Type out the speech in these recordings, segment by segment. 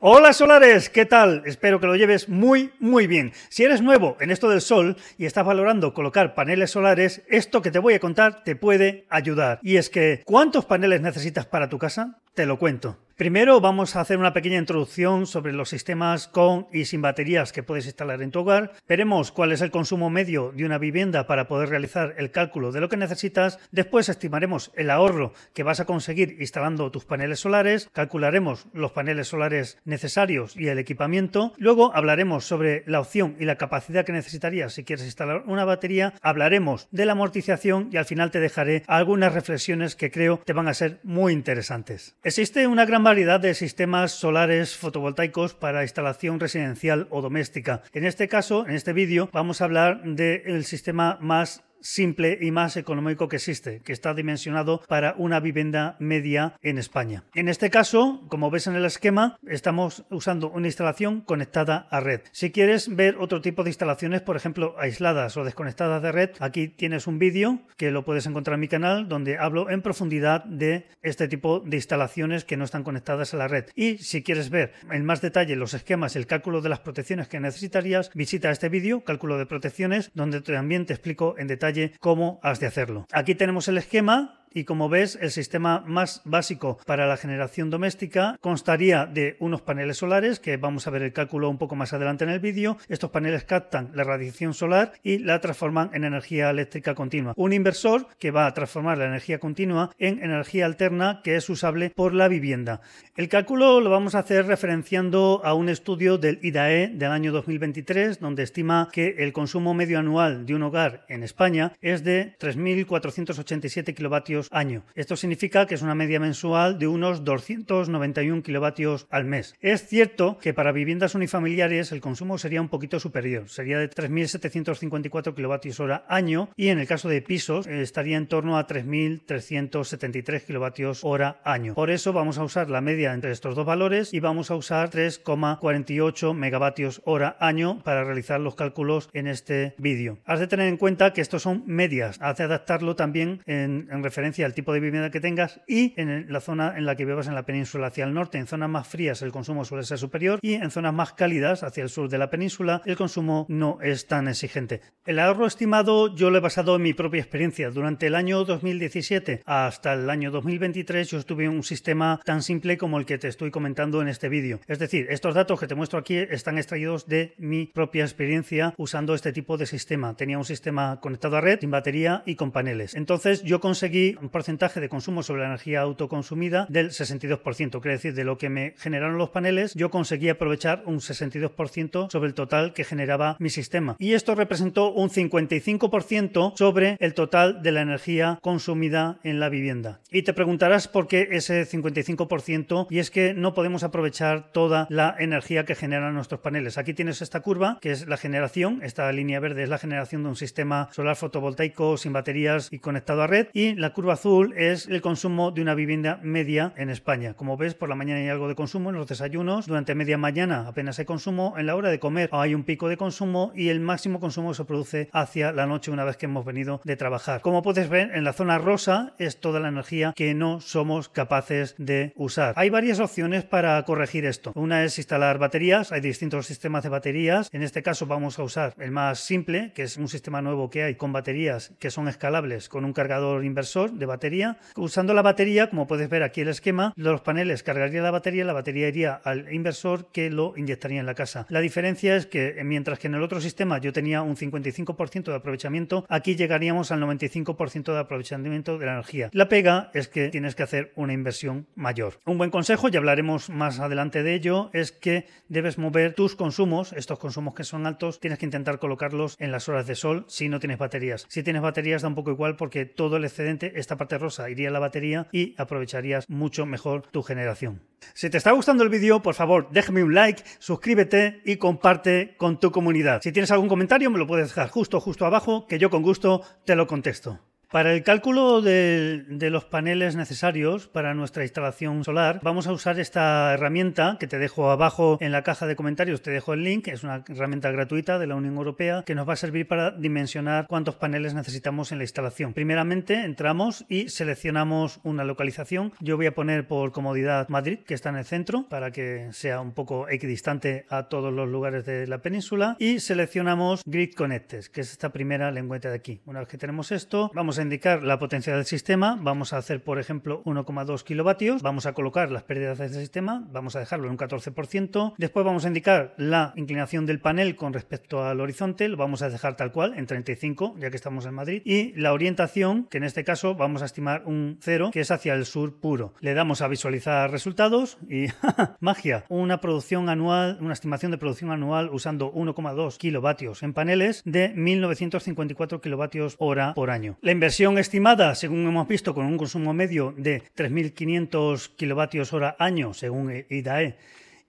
Hola solares, ¿qué tal? Espero que lo lleves muy, muy bien. Si eres nuevo en esto del sol y estás valorando colocar paneles solares, esto que te voy a contar te puede ayudar. Y es que, ¿cuántos paneles necesitas para tu casa? Te lo cuento. Primero vamos a hacer una pequeña introducción sobre los sistemas con y sin baterías que puedes instalar en tu hogar. Veremos cuál es el consumo medio de una vivienda para poder realizar el cálculo de lo que necesitas. Después estimaremos el ahorro que vas a conseguir instalando tus paneles solares. Calcularemos los paneles solares necesarios y el equipamiento. Luego hablaremos sobre la opción y la capacidad que necesitarías si quieres instalar una batería. Hablaremos de la amortización y al final te dejaré algunas reflexiones que creo te van a ser muy interesantes. Existe una gran variedad de sistemas solares fotovoltaicos para instalación residencial o doméstica. En este caso, en este vídeo, vamos a hablar del sistema más simple y más económico que existe, que está dimensionado para una vivienda media en España. En este caso, como ves en el esquema, estamos usando una instalación conectada a red. Si quieres ver otro tipo de instalaciones, por ejemplo, aisladas o desconectadas de red, aquí tienes un vídeo que lo puedes encontrar en mi canal donde hablo en profundidad de este tipo de instalaciones que no están conectadas a la red. Y si quieres ver en más detalle los esquemas, el cálculo de las protecciones que necesitarías, visita este vídeo, cálculo de protecciones, donde también te explico en detalle cómo has de hacerlo. Aquí tenemos el esquema y como ves el sistema más básico para la generación doméstica constaría de unos paneles solares que vamos a ver el cálculo un poco más adelante en el vídeo. Estos paneles captan la radiación solar y la transforman en energía eléctrica continua. Un inversor que va a transformar la energía continua en energía alterna que es usable por la vivienda. El cálculo lo vamos a hacer referenciando a un estudio del IDAE del año 2023 donde estima que el consumo medio anual de un hogar en España es de 3.487 kilovatios año. Esto significa que es una media mensual de unos 291 kilovatios al mes. Es cierto que para viviendas unifamiliares el consumo sería un poquito superior, sería de 3.754 kilovatios hora año y en el caso de pisos eh, estaría en torno a 3.373 kilovatios hora año. Por eso vamos a usar la media entre estos dos valores y vamos a usar 3,48 megavatios hora año para realizar los cálculos en este vídeo. Has de tener en cuenta que estos son medias, has de adaptarlo también en referencia el tipo de vivienda que tengas y en la zona en la que vivas en la península hacia el norte. En zonas más frías el consumo suele ser superior y en zonas más cálidas hacia el sur de la península el consumo no es tan exigente. El ahorro estimado yo lo he basado en mi propia experiencia. Durante el año 2017 hasta el año 2023 yo estuve en un sistema tan simple como el que te estoy comentando en este vídeo. Es decir, estos datos que te muestro aquí están extraídos de mi propia experiencia usando este tipo de sistema. Tenía un sistema conectado a red, sin batería y con paneles. Entonces yo conseguí porcentaje de consumo sobre la energía autoconsumida del 62%, quiere decir, de lo que me generaron los paneles, yo conseguí aprovechar un 62% sobre el total que generaba mi sistema. Y esto representó un 55% sobre el total de la energía consumida en la vivienda. Y te preguntarás por qué ese 55% y es que no podemos aprovechar toda la energía que generan nuestros paneles. Aquí tienes esta curva que es la generación, esta línea verde es la generación de un sistema solar fotovoltaico sin baterías y conectado a red y la azul es el consumo de una vivienda media en España. Como ves, por la mañana hay algo de consumo en los desayunos, durante media mañana apenas hay consumo, en la hora de comer hay un pico de consumo y el máximo consumo se produce hacia la noche una vez que hemos venido de trabajar. Como puedes ver, en la zona rosa es toda la energía que no somos capaces de usar. Hay varias opciones para corregir esto. Una es instalar baterías, hay distintos sistemas de baterías. En este caso vamos a usar el más simple, que es un sistema nuevo que hay con baterías que son escalables con un cargador inversor de batería. Usando la batería, como puedes ver aquí el esquema, los paneles cargarían la batería, la batería iría al inversor que lo inyectaría en la casa. La diferencia es que eh, mientras que en el otro sistema yo tenía un 55% de aprovechamiento, aquí llegaríamos al 95% de aprovechamiento de la energía. La pega es que tienes que hacer una inversión mayor. Un buen consejo, y hablaremos más adelante de ello, es que debes mover tus consumos, estos consumos que son altos, tienes que intentar colocarlos en las horas de sol si no tienes baterías. Si tienes baterías da un poco igual porque todo el excedente es esta parte rosa iría a la batería y aprovecharías mucho mejor tu generación. Si te está gustando el vídeo, por favor, déjame un like, suscríbete y comparte con tu comunidad. Si tienes algún comentario, me lo puedes dejar justo, justo abajo, que yo con gusto te lo contesto. Para el cálculo de, los paneles necesarios para nuestra instalación solar, vamos a usar esta herramienta que te dejo abajo en la caja de comentarios, te dejo el link, es una herramienta gratuita de la Unión Europea que nos va a servir para dimensionar cuántos paneles necesitamos en la instalación. Primeramente entramos y seleccionamos una localización. Yo voy a poner por comodidad Madrid, que está en el centro, para que sea un poco equidistante a todos los lugares de la península. Y seleccionamos Grid Connectes, que es esta primera lengüeta de aquí. Una vez que tenemos esto, vamos a indicar la potencia del sistema, vamos a hacer, por ejemplo, 1,2 kilovatios, vamos a colocar las pérdidas del sistema, vamos a dejarlo en un 14%, después vamos a indicar la inclinación del panel con respecto al horizonte, lo vamos a dejar tal cual, en 35, ya que estamos en Madrid, y la orientación, que en este caso vamos a estimar un 0, que es hacia el sur puro. Le damos a visualizar resultados y magia, una producción anual, una estimación de producción anual usando 1,2 kilovatios en paneles de 1954 kilovatios hora por año. La inversión estimada, según hemos visto, con un consumo medio de 3.500 kilovatios hora año, según IDAE,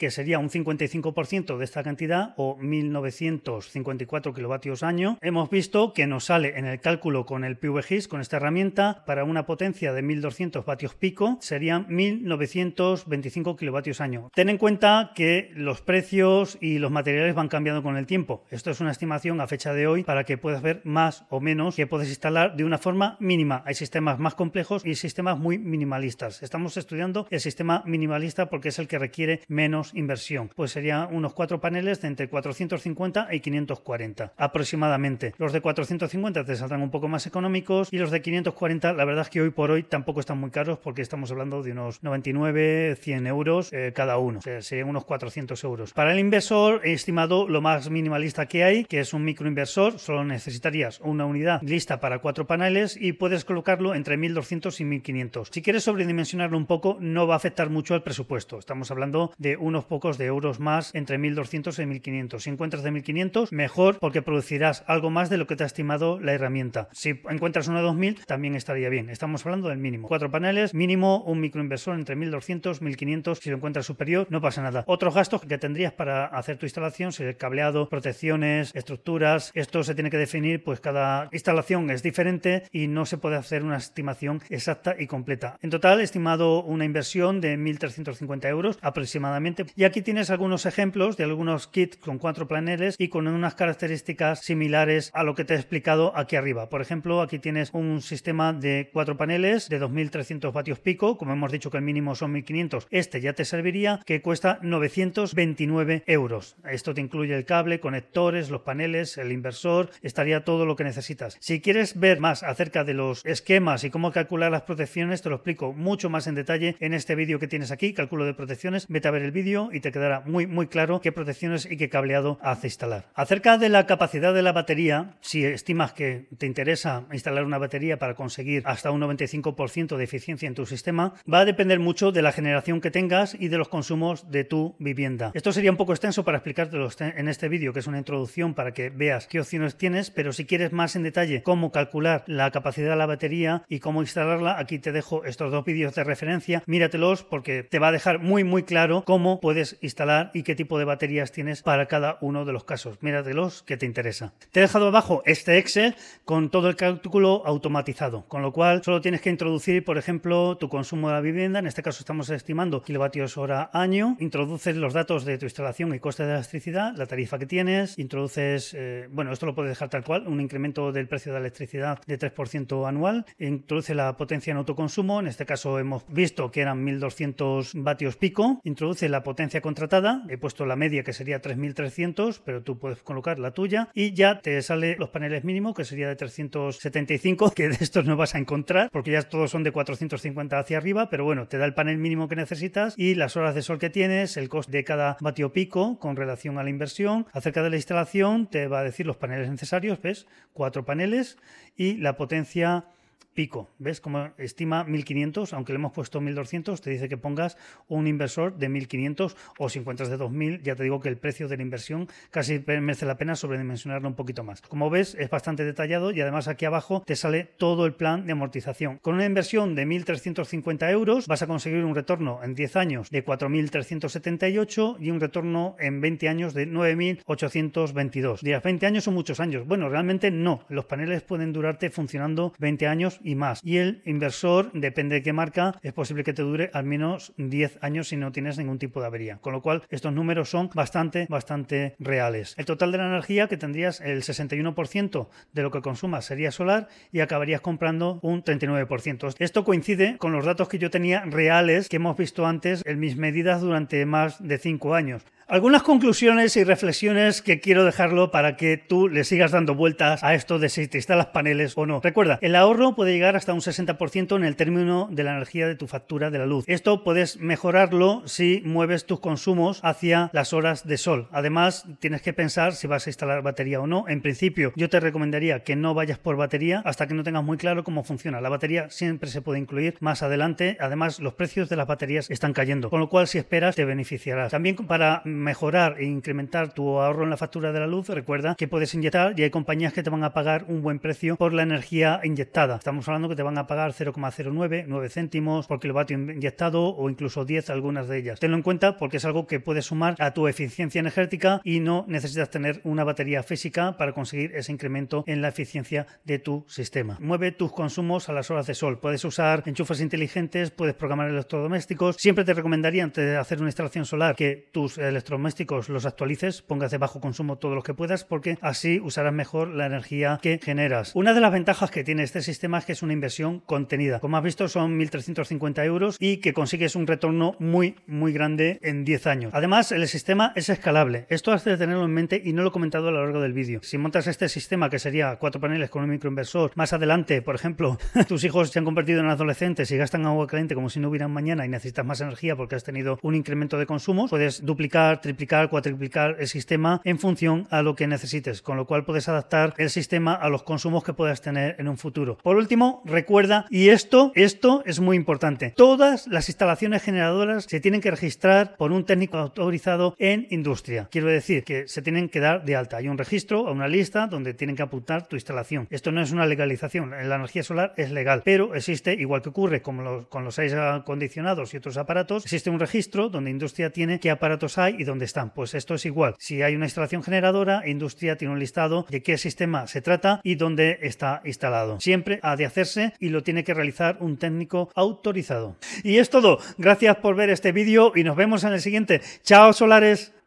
que sería un 55% de esta cantidad o 1954 kilovatios año. Hemos visto que nos sale en el cálculo con el PVGIS, con esta herramienta, para una potencia de 1200 vatios pico serían 1925 kilovatios año. Ten en cuenta que los precios y los materiales van cambiando con el tiempo. Esto es una estimación a fecha de hoy para que puedas ver más o menos que puedes instalar de una forma mínima. Hay sistemas más complejos y sistemas muy minimalistas. Estamos estudiando el sistema minimalista porque es el que requiere menos inversión. Pues serían unos cuatro paneles de entre 450 y 540 aproximadamente. Los de 450 te saldrán un poco más económicos y los de 540 la verdad es que hoy por hoy tampoco están muy caros porque estamos hablando de unos 99, 100 euros eh, cada uno. O serían unos 400 euros. Para el inversor he estimado lo más minimalista que hay, que es un microinversor. Solo necesitarías una unidad lista para cuatro paneles y puedes colocarlo entre 1200 y 1500. Si quieres sobredimensionarlo un poco, no va a afectar mucho al presupuesto. Estamos hablando de unos pocos de euros más entre 1200 y 1500. Si encuentras de 1500, mejor porque producirás algo más de lo que te ha estimado la herramienta. Si encuentras una de 2000, también estaría bien. Estamos hablando del mínimo. Cuatro paneles, mínimo un microinversor entre 1200, y 1500. Si lo encuentras superior, no pasa nada. Otros gastos que tendrías para hacer tu instalación, si cableado, protecciones, estructuras, esto se tiene que definir, pues cada instalación es diferente y no se puede hacer una estimación exacta y completa. En total, estimado una inversión de 1.350 euros aproximadamente y aquí tienes algunos ejemplos de algunos kits con cuatro paneles y con unas características similares a lo que te he explicado aquí arriba. Por ejemplo, aquí tienes un sistema de cuatro paneles de 2300 vatios pico, como hemos dicho que el mínimo son 1500, este ya te serviría, que cuesta 929 euros. Esto te incluye el cable, conectores, los paneles, el inversor, estaría todo lo que necesitas. Si quieres ver más acerca de los esquemas y cómo calcular las protecciones, te lo explico mucho más en detalle en este vídeo que tienes aquí, cálculo de protecciones, vete a ver el vídeo y te quedará muy muy claro qué protecciones y qué cableado hace instalar. Acerca de la capacidad de la batería, si estimas que te interesa instalar una batería para conseguir hasta un 95% de eficiencia en tu sistema, va a depender mucho de la generación que tengas y de los consumos de tu vivienda. Esto sería un poco extenso para explicártelo este, en este vídeo, que es una introducción para que veas qué opciones tienes, pero si quieres más en detalle cómo calcular la capacidad de la batería y cómo instalarla, aquí te dejo estos dos vídeos de referencia, míratelos porque te va a dejar muy muy claro cómo puedes instalar y qué tipo de baterías tienes para cada uno de los casos. los que te interesa. Te he dejado abajo este Excel con todo el cálculo automatizado, con lo cual solo tienes que introducir, por ejemplo, tu consumo de la vivienda. En este caso estamos estimando kilovatios hora año. Introduces los datos de tu instalación y coste de electricidad, la tarifa que tienes. Introduces, eh, bueno, esto lo puedes dejar tal cual, un incremento del precio de electricidad de 3% anual. Introduce la potencia en autoconsumo. En este caso hemos visto que eran 1200 vatios pico. Introduce la potencia potencia contratada. He puesto la media que sería 3300, pero tú puedes colocar la tuya y ya te sale los paneles mínimos que sería de 375, que de estos no vas a encontrar porque ya todos son de 450 hacia arriba, pero bueno, te da el panel mínimo que necesitas y las horas de sol que tienes, el coste de cada vatio pico con relación a la inversión. Acerca de la instalación te va a decir los paneles necesarios, ¿ves? Cuatro paneles y la potencia pico. ¿Ves como estima 1500? Aunque le hemos puesto 1200, te dice que pongas un inversor de 1500 o si encuentras de 2000, ya te digo que el precio de la inversión casi merece la pena sobredimensionarlo un poquito más. Como ves, es bastante detallado y además aquí abajo te sale todo el plan de amortización. Con una inversión de 1350 euros vas a conseguir un retorno en 10 años de 4378 y un retorno en 20 años de 9822. Dirás, 20 años o muchos años. Bueno, realmente no. Los paneles pueden durarte funcionando 20 años y más. Y el inversor, depende de qué marca, es posible que te dure al menos 10 años si no tienes ningún tipo de avería. Con lo cual, estos números son bastante, bastante reales. El total de la energía que tendrías, el 61% de lo que consumas sería solar y acabarías comprando un 39%. Esto coincide con los datos que yo tenía reales que hemos visto antes en mis medidas durante más de 5 años. Algunas conclusiones y reflexiones que quiero dejarlo para que tú le sigas dando vueltas a esto de si te instalas paneles o no. Recuerda, el ahorro puede llegar hasta un 60% en el término de la energía de tu factura de la luz. Esto puedes mejorarlo si mueves tus consumos hacia las horas de sol. Además, tienes que pensar si vas a instalar batería o no. En principio, yo te recomendaría que no vayas por batería hasta que no tengas muy claro cómo funciona. La batería siempre se puede incluir más adelante. Además, los precios de las baterías están cayendo, con lo cual si esperas te beneficiarás. También para mejorar e incrementar tu ahorro en la factura de la luz, recuerda que puedes inyectar y hay compañías que te van a pagar un buen precio por la energía inyectada. Estamos hablando que te van a pagar 0,09, 9 céntimos por kilovatio inyectado o incluso 10 algunas de ellas. Tenlo en cuenta porque es algo que puedes sumar a tu eficiencia energética y no necesitas tener una batería física para conseguir ese incremento en la eficiencia de tu sistema. Mueve tus consumos a las horas de sol. Puedes usar enchufes inteligentes, puedes programar electrodomésticos. Siempre te recomendaría antes de hacer una instalación solar que tus electrodomésticos domésticos, los actualices, póngase bajo consumo todos los que puedas porque así usarás mejor la energía que generas. Una de las ventajas que tiene este sistema es que es una inversión contenida. Como has visto son 1.350 euros y que consigues un retorno muy muy grande en 10 años. Además el sistema es escalable. Esto has de tenerlo en mente y no lo he comentado a lo largo del vídeo. Si montas este sistema que sería cuatro paneles con un microinversor, más adelante, por ejemplo, tus hijos se han convertido en adolescentes y gastan agua caliente como si no hubieran mañana y necesitas más energía porque has tenido un incremento de consumo, puedes duplicar triplicar, cuatriplicar el sistema en función a lo que necesites, con lo cual puedes adaptar el sistema a los consumos que puedas tener en un futuro. Por último, recuerda, y esto, esto es muy importante, todas las instalaciones generadoras se tienen que registrar por un técnico autorizado en industria. Quiero decir que se tienen que dar de alta. Hay un registro o una lista donde tienen que apuntar tu instalación. Esto no es una legalización, la energía solar es legal, pero existe, igual que ocurre con los, con los aires acondicionados y otros aparatos, existe un registro donde industria tiene qué aparatos hay y dónde están. Pues esto es igual. Si hay una instalación generadora, industria tiene un listado de qué sistema se trata y dónde está instalado. Siempre ha de hacerse y lo tiene que realizar un técnico autorizado. Y es todo. Gracias por ver este vídeo y nos vemos en el siguiente. Chao solares.